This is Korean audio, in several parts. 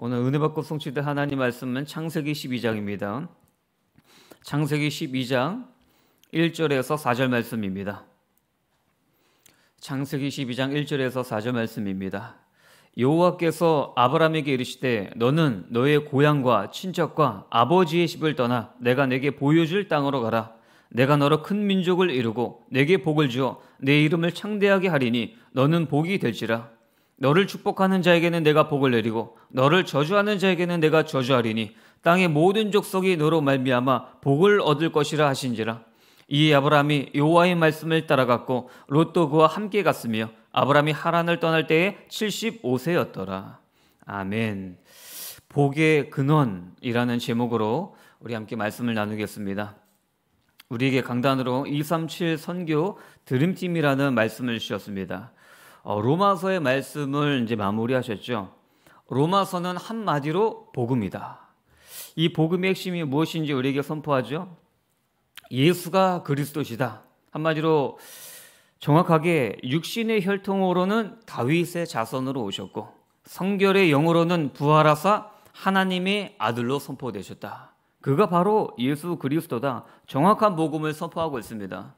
오늘 은혜 받고 성취된 하나님 말씀은 창세기 12장입니다. 창세기 12장 1절에서 4절 말씀입니다. 창세기 12장 1절에서 4절 말씀입니다. 여호와께서 아브라함에게 이르시되 너는 너의 고향과 친척과 아버지의 집을 떠나 내가 내게 보여줄 땅으로 가라. 내가 너로 큰 민족을 이루고 내게 복을 주어 내 이름을 창대하게 하리니 너는 복이 될지라. 너를 축복하는 자에게는 내가 복을 내리고 너를 저주하는 자에게는 내가 저주하리니 땅의 모든 족속이 너로 말미암아 복을 얻을 것이라 하신지라 이에 아브라함이 여호와의 말씀을 따라갔고 롯도 그와 함께 갔으며 아브라함이 하란을 떠날 때에 75세였더라 아멘 복의 근원이라는 제목으로 우리 함께 말씀을 나누겠습니다 우리에게 강단으로 237 선교 드림팀이라는 말씀을 주셨습니다 어, 로마서의 말씀을 이제 마무리하셨죠. 로마서는 한마디로 복음이다. 이 복음의 핵심이 무엇인지 우리에게 선포하죠. 예수가 그리스도시다. 한마디로 정확하게 육신의 혈통으로는 다윗의 자손으로 오셨고 성결의 영으로는 부활하사 하나님의 아들로 선포되셨다. 그가 바로 예수 그리스도다. 정확한 복음을 선포하고 있습니다.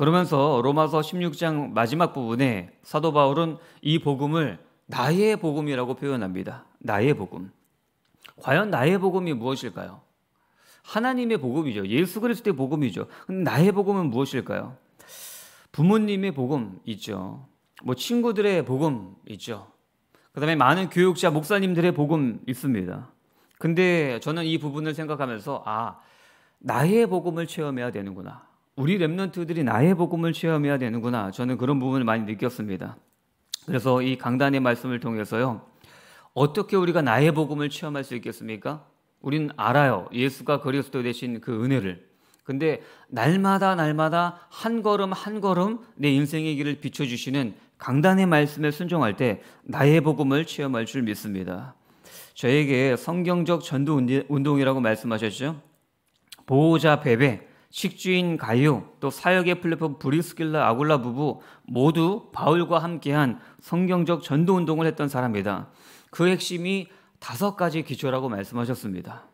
그러면서 로마서 16장 마지막 부분에 사도 바울은 이 복음을 나의 복음이라고 표현합니다. 나의 복음. 과연 나의 복음이 무엇일까요? 하나님의 복음이죠. 예수 그리스도의 복음이죠. 나의 복음은 무엇일까요? 부모님의 복음 있죠. 뭐 친구들의 복음 있죠. 그다음에 많은 교육자 목사님들의 복음 있습니다. 근데 저는 이 부분을 생각하면서 아 나의 복음을 체험해야 되는구나. 우리 랩런트들이 나의 복음을 체험해야 되는구나. 저는 그런 부분을 많이 느꼈습니다. 그래서 이 강단의 말씀을 통해서요. 어떻게 우리가 나의 복음을 체험할 수 있겠습니까? 우린 알아요. 예수가 그리스도 되신 그 은혜를. 근데 날마다 날마다 한 걸음 한 걸음 내 인생의 길을 비춰주시는 강단의 말씀에 순종할 때 나의 복음을 체험할 줄 믿습니다. 저에게 성경적 전도 운동이라고 말씀하셨죠? 보호자 베베 식주인 가요또 사역의 플랫폼 브리스길라 아굴라 부부 모두 바울과 함께한 성경적 전도 운동을 했던 사람이다. 그 핵심이 다섯 가지 기초라고 말씀하셨습니다.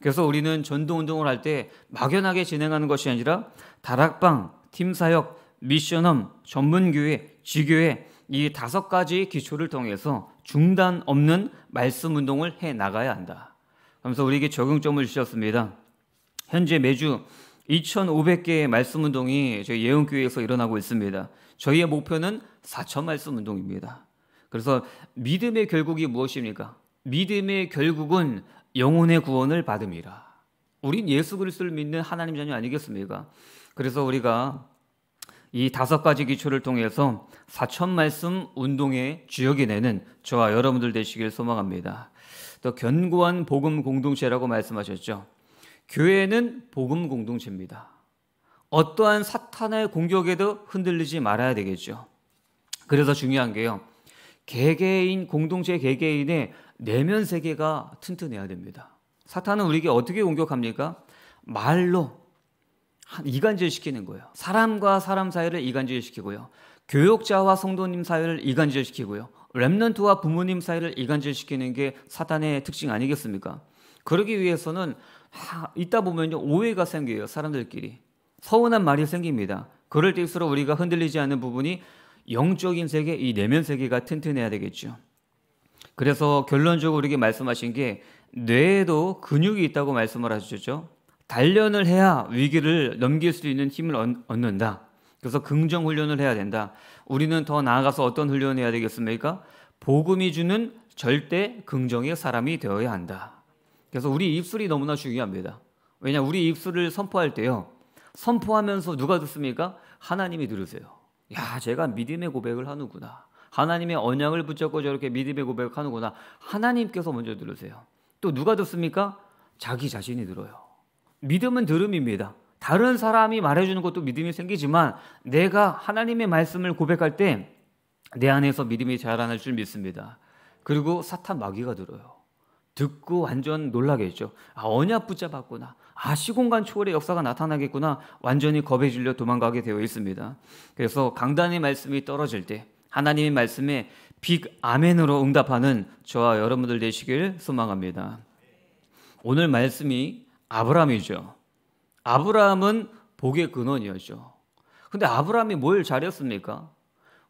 그래서 우리는 전도 운동을 할 때 막연하게 진행하는 것이 아니라 다락방, 팀 사역, 미션업 전문교회, 지교회 이 다섯 가지 기초를 통해서 중단 없는 말씀 운동을 해 나가야 한다. 하면서 우리에게 적용점을 주셨습니다. 현재 매주 2,500개의 말씀 운동이 저희 예언교회에서 일어나고 있습니다. 저희의 목표는 4,000 말씀 운동입니다. 그래서 믿음의 결국이 무엇입니까? 믿음의 결국은 영혼의 구원을 받음이라. 우린 예수 그리스도를 믿는 하나님 자녀 아니겠습니까? 그래서 우리가 이 다섯 가지 기초를 통해서 4천 말씀 운동의 주역이 내는 저와 여러분들 되시길 소망합니다. 또 견고한 복음 공동체라고 말씀하셨죠. 교회는 복음 공동체입니다. 어떠한 사탄의 공격에도 흔들리지 말아야 되겠죠. 그래서 중요한 게요. 개개인 공동체 개개인의 내면 세계가 튼튼해야 됩니다. 사탄은 우리에게 어떻게 공격합니까? 말로 이간질시키는 거예요. 사람과 사람 사이를 이간질시키고요. 교육자와 성도님 사이를 이간질시키고요. 렘넌트와 부모님 사이를 이간질시키는 게 사탄의 특징 아니겠습니까? 그러기 위해서는 하, 있다 보면요 오해가 생겨요 사람들끼리 서운한 말이 생깁니다. 그럴 때일수록 우리가 흔들리지 않는 부분이 영적인 세계, 이 내면 세계가 튼튼해야 되겠죠. 그래서 결론적으로 우리에게 말씀하신 게 뇌에도 근육이 있다고 말씀을 하셨죠. 단련을 해야 위기를 넘길 수 있는 힘을 얻는다. 그래서 긍정 훈련을 해야 된다. 우리는 더 나아가서 어떤 훈련을 해야 되겠습니까? 복음이 주는 절대 긍정의 사람이 되어야 한다. 그래서 우리 입술이 너무나 중요합니다. 왜냐 우리 입술을 선포할 때요. 선포하면서 누가 듣습니까? 하나님이 들으세요. 야, 제가 믿음의 고백을 하는구나. 하나님의 언양을 붙잡고 저렇게 믿음의 고백을 하는구나. 하나님께서 먼저 들으세요. 또 누가 듣습니까? 자기 자신이 들어요. 믿음은 들음입니다. 다른 사람이 말해주는 것도 믿음이 생기지만 내가 하나님의 말씀을 고백할 때 내 안에서 믿음이 자라날 줄 믿습니다. 그리고 사탄 마귀가 들어요. 듣고 완전 놀라게 했죠. 아, 언약 붙잡았구나. 아, 시공간 초월의 역사가 나타나겠구나. 완전히 겁에 질려 도망가게 되어 있습니다. 그래서 강단의 말씀이 떨어질 때 하나님의 말씀에 빅 아멘으로 응답하는 저와 여러분들 되시길 소망합니다. 오늘 말씀이 아브라함이죠. 아브라함은 복의 근원이었죠. 근데 아브라함이 뭘 잘했습니까?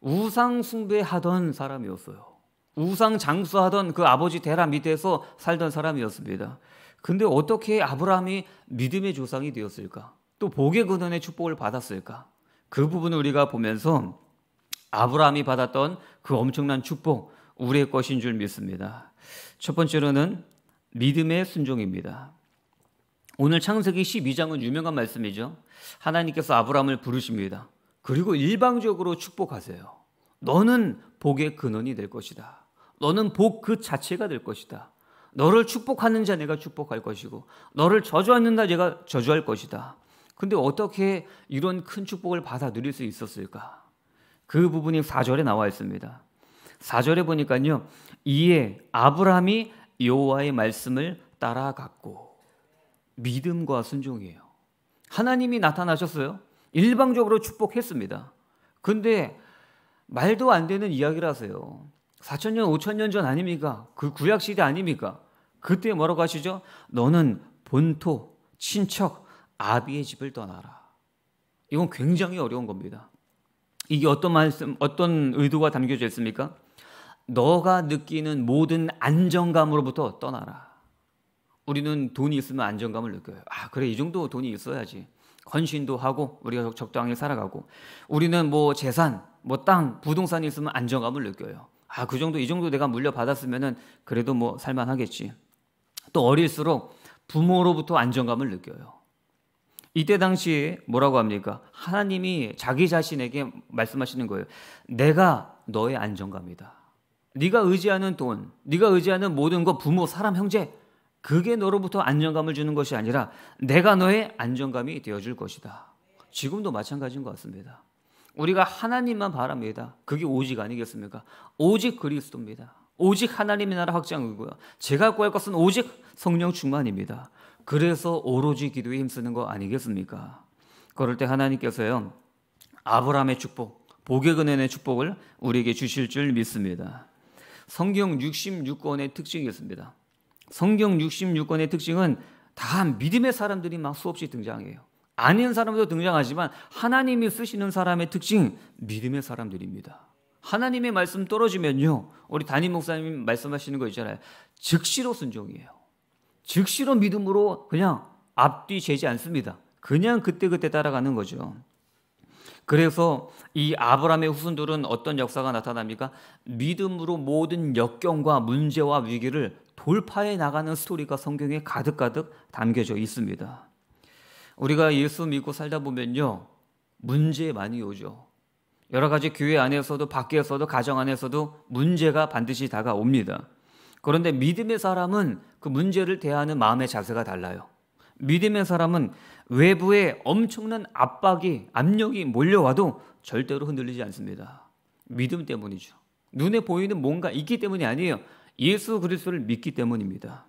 우상 숭배하던 사람이었어요. 우상 장수하던 그 아버지 데라 밑에서 살던 사람이었습니다. 근데 어떻게 아브라함이 믿음의 조상이 되었을까? 또 복의 근원의 축복을 받았을까? 그 부분을 우리가 보면서 아브라함이 받았던 그 엄청난 축복, 우리의 것인 줄 믿습니다. 첫 번째로는 믿음의 순종입니다. 오늘 창세기 12장은 유명한 말씀이죠. 하나님께서 아브라함을 부르십니다. 그리고 일방적으로 축복하세요. 너는 복의 근원이 될 것이다. 너는 복 그 자체가 될 것이다. 너를 축복하는 자 내가 축복할 것이고 너를 저주하는 자 내가 저주할 것이다. 근데 어떻게 이런 큰 축복을 받아 들일수 있었을까? 그 부분이 4절에 나와 있습니다. 4절에 보니까요. 이에 아브라함이 여호와의 말씀을 따라갔고 믿음과 순종이에요. 하나님이 나타나셨어요. 일방적으로 축복했습니다. 근데 말도 안 되는 이야기라서요. 4천년 5천년 전 아닙니까? 그 구약 시대 아닙니까? 그때 뭐라고 하시죠? 너는 본토, 친척, 아비의 집을 떠나라. 이건 굉장히 어려운 겁니다. 이게 어떤 말씀, 어떤 의도가 담겨져 있습니까? 너가 느끼는 모든 안정감으로부터 떠나라. 우리는 돈이 있으면 안정감을 느껴요. 아, 그래, 이 정도 돈이 있어야지. 헌신도 하고, 우리가 적당히 살아가고. 우리는 뭐 재산, 뭐 땅, 부동산이 있으면 안정감을 느껴요. 아, 그 정도, 이 정도 내가 물려받았으면은 그래도 뭐 살만하겠지. 또 어릴수록 부모로부터 안정감을 느껴요. 이때 당시 에 뭐라고 합니까? 하나님이 자기 자신에게 말씀하시는 거예요. 내가 너의 안정감이다. 네가 의지하는 돈, 네가 의지하는 모든 것, 부모, 사람, 형제, 그게 너로부터 안정감을 주는 것이 아니라 내가 너의 안정감이 되어줄 것이다. 지금도 마찬가지인 것 같습니다. 우리가 하나님만 바랍니다. 그게 오직 아니겠습니까? 오직 그리스도입니다. 오직 하나님의 나라 확장이고요. 제가 구할 것은 오직 성령 충만입니다. 그래서 오로지 기도에 힘쓰는 거 아니겠습니까? 그럴 때 하나님께서요. 아브라함의 축복, 복의 근원의 축복을 우리에게 주실 줄 믿습니다. 성경 66권의 특징이 있습니다. 성경 66권의 특징은 다 믿음의 사람들이 막 수없이 등장해요. 아닌 사람도 등장하지만 하나님이 쓰시는 사람의 특징 믿음의 사람들입니다. 하나님의 말씀 떨어지면요. 우리 담임 목사님 말씀하시는 거 있잖아요. 즉시로 순종이에요. 즉시로 믿음으로 그냥 앞뒤 재지 않습니다. 그냥 그때그때 그때 따라가는 거죠. 그래서 이 아브라함의 후손들은 어떤 역사가 나타납니까? 믿음으로 모든 역경과 문제와 위기를 돌파해 나가는 스토리가 성경에 가득가득 담겨져 있습니다. 우리가 예수 믿고 살다 보면요. 문제 많이 오죠. 여러 가지 교회 안에서도 밖에서도 가정 안에서도 문제가 반드시 다가옵니다. 그런데 믿음의 사람은 그 문제를 대하는 마음의 자세가 달라요. 믿음의 사람은 외부에 엄청난 압박이, 압력이 몰려와도 절대로 흔들리지 않습니다. 믿음 때문이죠. 눈에 보이는 뭔가 있기 때문이 아니에요. 예수 그리스도를 믿기 때문입니다.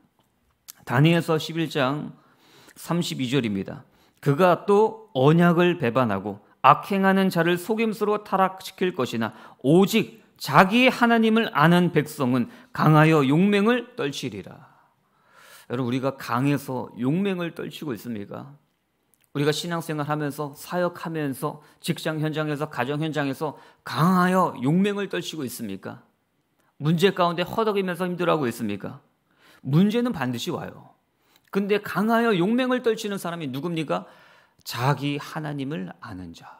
다니엘서 11장 32절입니다. 그가 또 언약을 배반하고 악행하는 자를 속임수로 타락시킬 것이나 오직 자기 하나님을 아는 백성은 강하여 용맹을 떨치리라. 여러분 우리가 강해서 용맹을 떨치고 있습니까? 우리가 신앙생활 하면서 사역하면서 직장 현장에서 가정 현장에서 강하여 용맹을 떨치고 있습니까? 문제 가운데 허덕이면서 힘들어하고 있습니까? 문제는 반드시 와요. 근데 강하여 용맹을 떨치는 사람이 누굽니까? 자기 하나님을 아는 자.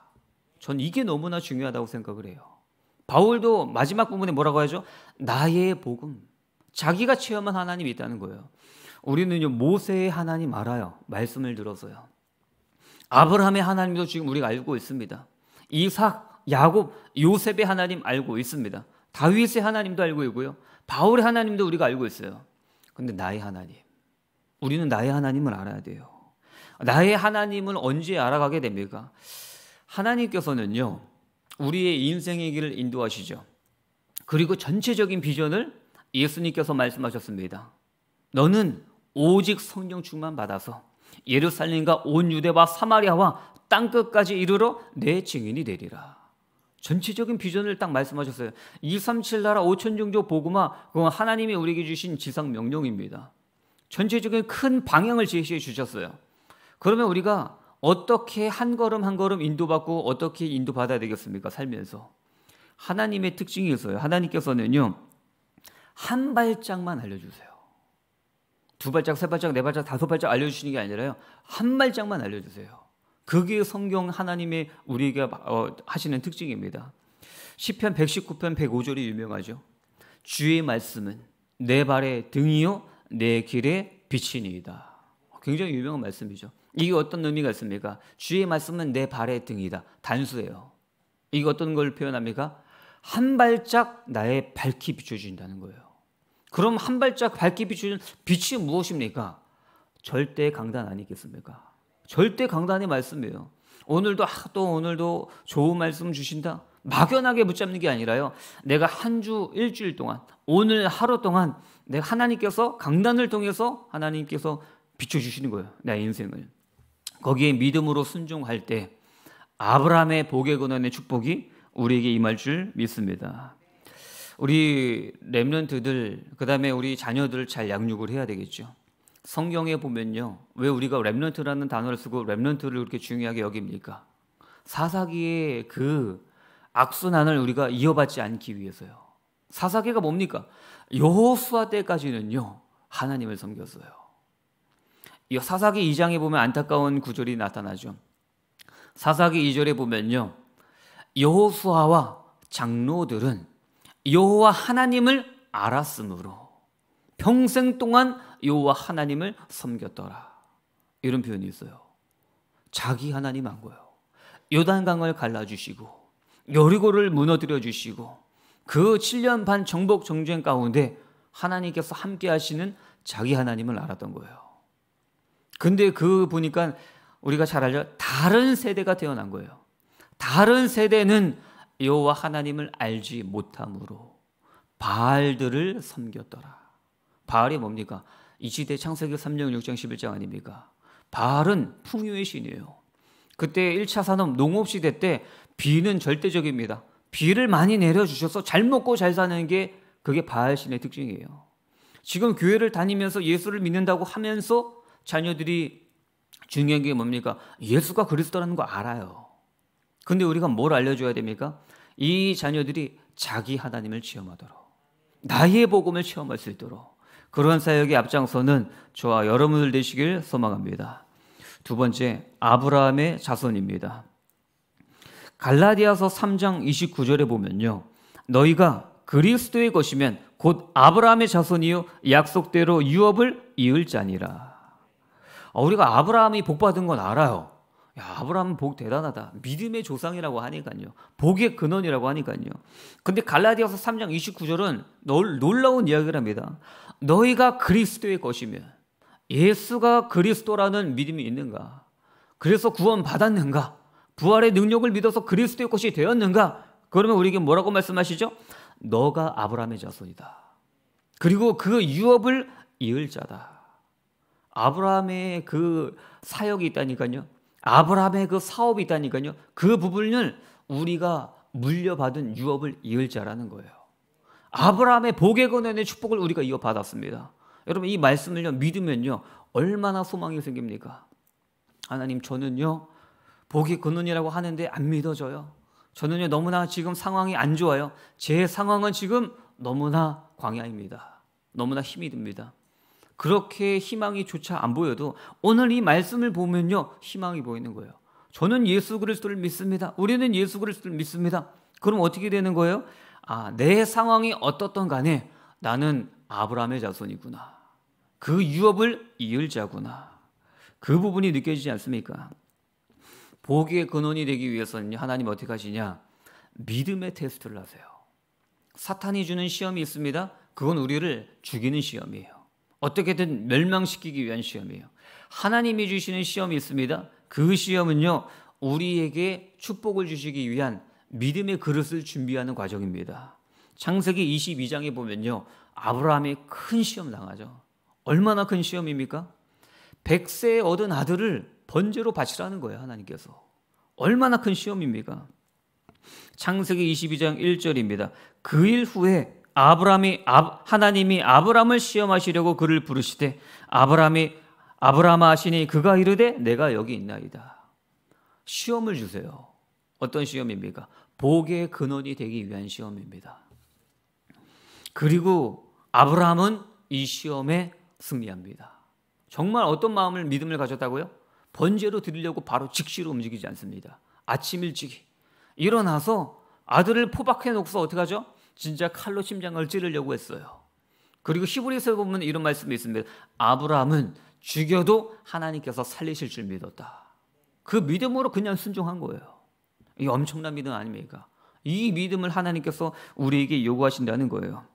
전 이게 너무나 중요하다고 생각을 해요. 바울도 마지막 부분에 뭐라고 하죠? 나의 복음. 자기가 체험한 하나님이 있다는 거예요. 우리는요, 모세의 하나님 알아요. 말씀을 들어서요. 아브라함의 하나님도 지금 우리가 알고 있습니다. 이삭, 야곱, 요셉의 하나님 알고 있습니다. 다윗의 하나님도 알고 있고요. 바울의 하나님도 우리가 알고 있어요. 근데 나의 하나님. 우리는 나의 하나님을 알아야 돼요. 나의 하나님을 언제 알아가게 됩니까? 하나님께서는요, 우리의 인생의 길을 인도하시죠. 그리고 전체적인 비전을 예수님께서 말씀하셨습니다. 너는 오직 성령충만 받아서 예루살렘과 온 유대와 사마리아와 땅 끝까지 이르러 내 증인이 되리라. 전체적인 비전을 딱 말씀하셨어요. 237 나라 5천 종족 보고마 그건 하나님이 우리에게 주신 지상 명령입니다. 전체적인 큰 방향을 제시해 주셨어요. 그러면 우리가 어떻게 한 걸음 한 걸음 인도받고 어떻게 인도받아야 되겠습니까? 살면서. 하나님의 특징이 있어요. 하나님께서는요, 한 발짝만 알려주세요. 두 발짝, 세 발짝, 네 발짝, 다섯 발짝 알려주시는 게 아니라요, 한 발짝만 알려주세요. 그게 성경 하나님의 우리에 어, 하시는 특징입니다. 10편 119편 105절이 유명하죠. 주의 말씀은 내 발의 등이요 내 길에 빛치니이다 굉장히 유명한 말씀이죠. 이게 어떤 의미가 있습니까? 주의 말씀은 내 발의 등이다. 단수예요. 이게 어떤 걸 표현합니까? 한 발짝 나의 밝히 비춰준다는 거예요. 그럼 한 발짝 밝히 비추는 빛이 무엇입니까? 절대 강단 아니겠습니까? 절대 강단의 말씀이에요. 오늘도 아, 또 오늘도 좋은 말씀 주신다. 막연하게 붙잡는 게 아니라요. 내가 한 주 일주일 동안 오늘 하루 동안 내가 하나님께서 강단을 통해서 하나님께서 비춰 주시는 거예요. 내 인생을. 거기에 믿음으로 순종할 때 아브라함의 복의 근원의 축복이 우리에게 임할 줄 믿습니다. 우리 렘런트들 그다음에 우리 자녀들 잘 양육을 해야 되겠죠. 성경에 보면요. 왜 우리가 렘런트라는 단어를 쓰고 렘런트를 그렇게 중요하게 여깁니까? 사사기의 그 악순환을 우리가 이어받지 않기 위해서요. 사사기가 뭡니까? 여호수아 때까지는요. 하나님을 섬겼어요. 사사기 2장에 보면 안타까운 구절이 나타나죠. 사사기 2절에 보면요. 여호수아와 장로들은 여호와 하나님을 알았으므로 평생 동안 여호와 하나님을 섬겼더라. 이런 표현이 있어요. 자기 하나님 한 거예요. 요단강을 갈라주시고 여리고를 무너뜨려 주시고 그 7년 반 정복 정쟁 가운데 하나님께서 함께 하시는 자기 하나님을 알았던 거예요. 근데 그 보니까 우리가 잘 알죠. 다른 세대가 태어난 거예요. 다른 세대는 여호와 하나님을 알지 못함으로 바알들을 섬겼더라. 바알이 뭡니까? 이시대 창세기 3장 6장 11장 아닙니까? 바알은 풍요의 신이에요. 그때 1차 산업 농업 시대 때 비는 절대적입니다. 비를 많이 내려 주셔서 잘 먹고 잘 사는 게 그게 바알 신의 특징이에요. 지금 교회를 다니면서 예수를 믿는다고 하면서 자녀들이 중요한 게 뭡니까? 예수가 그리스도라는 거 알아요. 근데 우리가 뭘 알려줘야 됩니까? 이 자녀들이 자기 하나님을 체험하도록 나의 복음을 체험할 수 있도록 그러한 사역의 앞장서는 저와 여러분들 되시길 소망합니다. 두 번째, 아브라함의 자손입니다. 갈라디아서 3장 29절에 보면요. 너희가 그리스도의 것이면 곧 아브라함의 자손이요 약속대로 유업을 이을 자니라. 어, 우리가 아브라함이 복 받은 건 알아요. 야, 아브라함은 복 대단하다. 믿음의 조상이라고 하니까요. 복의 근원이라고 하니까요. 근데 갈라디아서 3장 29절은 놀라운 이야기를합니다 너희가 그리스도의 것이며 예수가 그리스도라는 믿음이 있는가? 그래서 구원받았는가? 부활의 능력을 믿어서 그리스도의 것이 되었는가? 그러면 우리에게 뭐라고 말씀하시죠? 너가 아브라함의 자손이다. 그리고 그 유업을 이을 자다. 아브라함의 그 사역이 있다니까요. 아브라함의 그 사업이 있다니까요. 그 부분을 우리가 물려받은 유업을 이을 자라는 거예요. 아브라함의 복의 권한의 축복을 우리가 이어받았습니다. 여러분 이말씀을 믿으면요 얼마나 소망이 생깁니까? 하나님 저는요 복이 근원이라고 하는데 안 믿어져요. 저는요 너무나 지금 상황이 안 좋아요. 제 상황은 지금 너무나 광야입니다. 너무나 힘이 듭니다. 그렇게 희망이 조차 안 보여도 오늘 이 말씀을 보면요 희망이 보이는 거예요. 저는 예수 그리스도를 믿습니다. 우리는 예수 그리스도를 믿습니다. 그럼 어떻게 되는 거예요? 아, 내 상황이 어떻던 간에 나는 아브라함의 자손이구나. 그 유업을 이을 자구나. 그 부분이 느껴지지 않습니까? 복의 근원이 되기 위해서는 하나님 어떻게 하시냐? 믿음의 테스트를 하세요. 사탄이 주는 시험이 있습니다. 그건 우리를 죽이는 시험이에요. 어떻게든 멸망시키기 위한 시험이에요. 하나님이 주시는 시험이 있습니다. 그 시험은요, 우리에게 축복을 주시기 위한 믿음의 그릇을 준비하는 과정입니다. 창세기 22장에 보면요, 아브라함이 큰 시험 당하죠. 얼마나 큰 시험입니까? 100세에 얻은 아들을 번제로 바치라는 거예요, 하나님께서. 얼마나 큰 시험입니까? 창세기 22장 1절입니다. 그 일 후에 아브라함이 하나님이 아브라함을 시험하시려고 그를 부르시되 아브라함이 아브라함 하시니 그가 이르되 내가 여기 있나이다. 시험을 주세요. 어떤 시험입니까? 복의 근원이 되기 위한 시험입니다. 그리고 아브라함은 이 시험에 승리합니다. 정말 어떤 마음을 믿음을 가졌다고요? 번제로 드리려고 바로 즉시로 움직이지 않습니다. 아침 일찍 일어나서 아들을 포박해 놓고서 어떻게 하죠? 진짜 칼로 심장을 찌르려고 했어요. 그리고 히브리서 보면 이런 말씀이 있습니다. 아브라함은 죽여도 하나님께서 살리실 줄 믿었다. 그 믿음으로 그냥 순종한 거예요. 이 엄청난 믿음 아닙니까? 이 믿음을 하나님께서 우리에게 요구하신다는 거예요.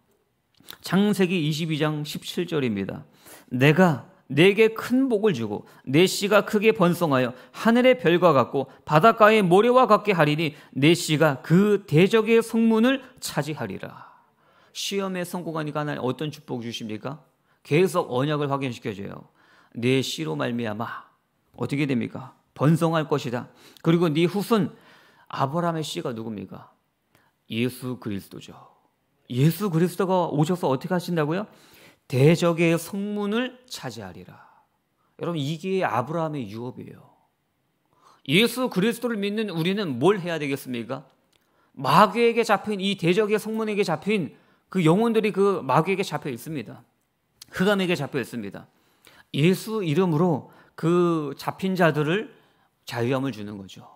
창세기 22장 17절입니다. 내가 내게 큰 복을 주고 내 씨가 크게 번성하여 하늘의 별과 같고 바닷가의 모래와 같게 하리니 내 씨가 그 대적의 성문을 차지하리라. 시험에 성공하니까 하나님 어떤 축복 을 주십니까? 계속 언약을 확인시켜줘요. 내 씨로 말미암아 어떻게 됩니까? 번성할 것이다. 그리고 네 후손 아브라함의 씨가 누굽니까? 예수 그리스도죠. 예수 그리스도가 오셔서 어떻게 하신다고요? 대적의 성문을 차지하리라. 여러분 이게 아브라함의 유업이에요. 예수 그리스도를 믿는 우리는 뭘 해야 되겠습니까? 마귀에게 잡힌 이 대적의 성문에게 잡힌 그 영혼들이 그 마귀에게 잡혀 있습니다. 흑암에게 잡혀 있습니다. 예수 이름으로 그 잡힌 자들을 자유함을 주는 거죠.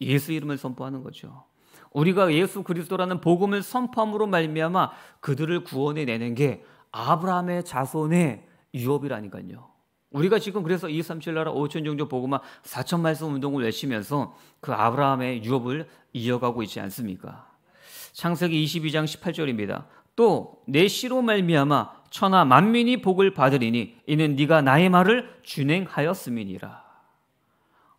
예수 이름을 선포하는 거죠. 우리가 예수 그리스도라는 복음을 선포함으로 말미암아 그들을 구원해 내는 게 아브라함의 자손의 유업이라니까요. 우리가 지금 그래서 237 나라 5천 종족 보고만 4천 말씀 운동을 외치면서 그 아브라함의 유업을 이어가고 있지 않습니까? 창세기 22장 18절입니다. 또내시로 말미암아 천하 만민이 복을 받으리니 이는 네가 나의 말을 준행하였음이니라.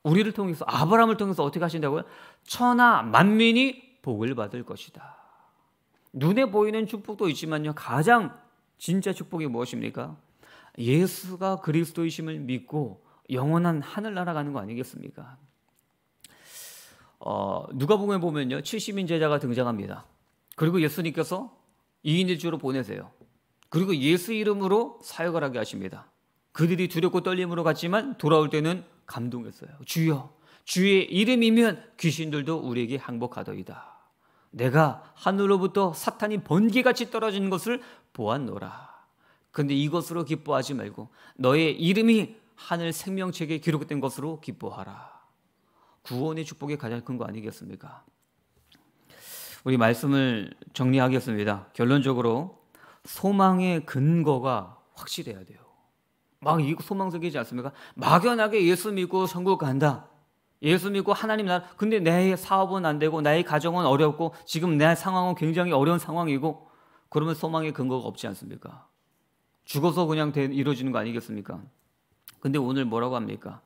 우리를 통해서 아브라함을 통해서 어떻게 하신다고요? 천하 만민이 복을 받을 것이다. 눈에 보이는 축복도 있지만요. 가장 진짜 축복이 무엇입니까? 예수가 그리스도이심을 믿고 영원한 하늘나라 가는 거 아니겠습니까? 어, 누가복음 보면요. 70인 제자가 등장합니다. 그리고 예수님께서 2인의 주로 보내세요. 그리고 예수 이름으로 사역을 하게 하십니다. 그들이 두렵고 떨림으로 갔지만 돌아올 때는 감동했어요. 주여, 주의 이름이면 귀신들도 우리에게 항복하더이다. 내가 하늘로부터 사탄이 번개같이 떨어지 것을 보았노라. 근데 이것으로 기뻐하지 말고 너의 이름이 하늘 생명책에 기록된 것으로 기뻐하라. 구원의 축복이 가장 큰 거 아니겠습니까? 우리 말씀을 정리하겠습니다. 결론적으로 소망의 근거가 확실해야 돼요. 막 이거 소망 적이지 않습니까? 막연하게 예수 믿고 천국 간다. 예수 믿고 하나님 나라. 근데 내 사업은 안 되고 나의 가정은 어렵고 지금 내 상황은 굉장히 어려운 상황이고 그러면 소망의 근거가 없지 않습니까? 죽어서 그냥 이루어지는 거 아니겠습니까? 근데 오늘 뭐라고 합니까?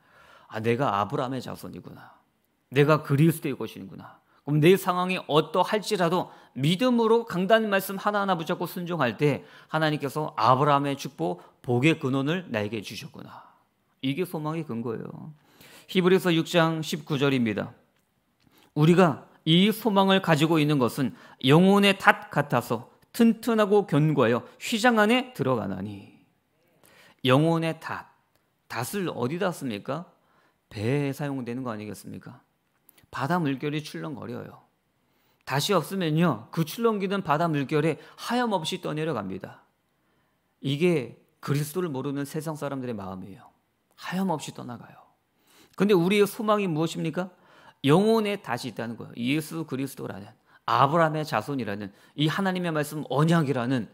아, 내가 아브라함의 자손이구나. 내가 그리스도의 것이구나. 그럼 내 상황이 어떠할지라도 믿음으로 강단 말씀 하나하나 붙잡고 순종할 때 하나님께서 아브라함의 축복, 복의 근원을 나에게 주셨구나. 이게 소망의 근거예요. 히브리서 6장 19절입니다. 우리가 이 소망을 가지고 있는 것은 영혼의 탓 같아서 튼튼하고 견고하여 휘장 안에 들어가나니 영혼의 닷 닷을 어디다 씁니까? 배에 사용되는 거 아니겠습니까? 바다 물결이 출렁거려요. 다시 없으면요 그 출렁기는 바다 물결에 하염없이 떠내려갑니다. 이게 그리스도를 모르는 세상 사람들의 마음이에요. 하염없이 떠나가요. 근데 우리의 소망이 무엇입니까? 영혼에 다시 있다는 거예요. 예수 그리스도라는. 아브라함의 자손이라는 이 하나님의 말씀 언약이라는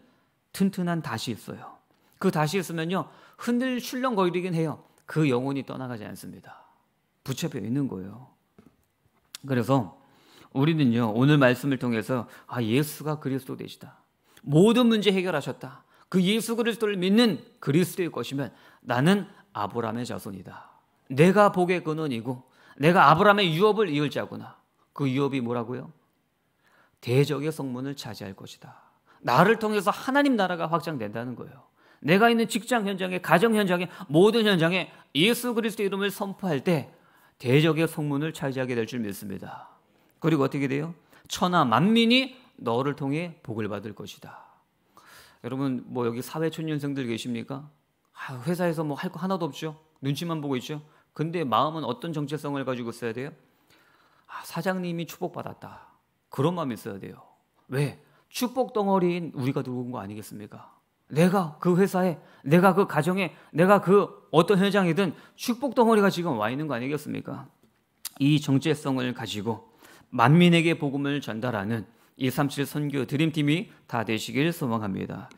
튼튼한 다시 있어요. 그 다시 있으면요 흔들 출렁거리긴 해요. 그 영혼이 떠나가지 않습니다. 붙잡혀 있는 거예요. 그래서 우리는요 오늘 말씀을 통해서 아 예수가 그리스도 되시다. 모든 문제 해결하셨다. 그 예수 그리스도를 믿는 그리스도의 것이면 나는 아브라함의 자손이다. 내가 복의 근원이고 내가 아브라함의 유업을 이을 자구나. 그 유업이 뭐라고요? 대적의 성문을 차지할 것이다. 나를 통해서 하나님 나라가 확장된다는 거예요. 내가 있는 직장 현장에, 가정 현장에, 모든 현장에 예수 그리스도 이름을 선포할 때 대적의 성문을 차지하게 될 줄 믿습니다. 그리고 어떻게 돼요? 천하 만민이 너를 통해 복을 받을 것이다. 여러분 뭐 여기 사회 초년생들 계십니까? 아, 회사에서 뭐 할 거 하나도 없죠. 눈치만 보고 있죠. 근데 마음은 어떤 정체성을 가지고 써야 돼요? 아, 사장님이 축복받았다. 그런 마음이 있어야 돼요. 왜? 축복 덩어리인 우리가 들어온 거 아니겠습니까? 내가 그 회사에, 내가 그 가정에, 내가 그 어떤 현장이든 축복 덩어리가 지금 와 있는 거 아니겠습니까? 이 정체성을 가지고 만민에게 복음을 전달하는 137 선교 드림팀이 다 되시길 소망합니다.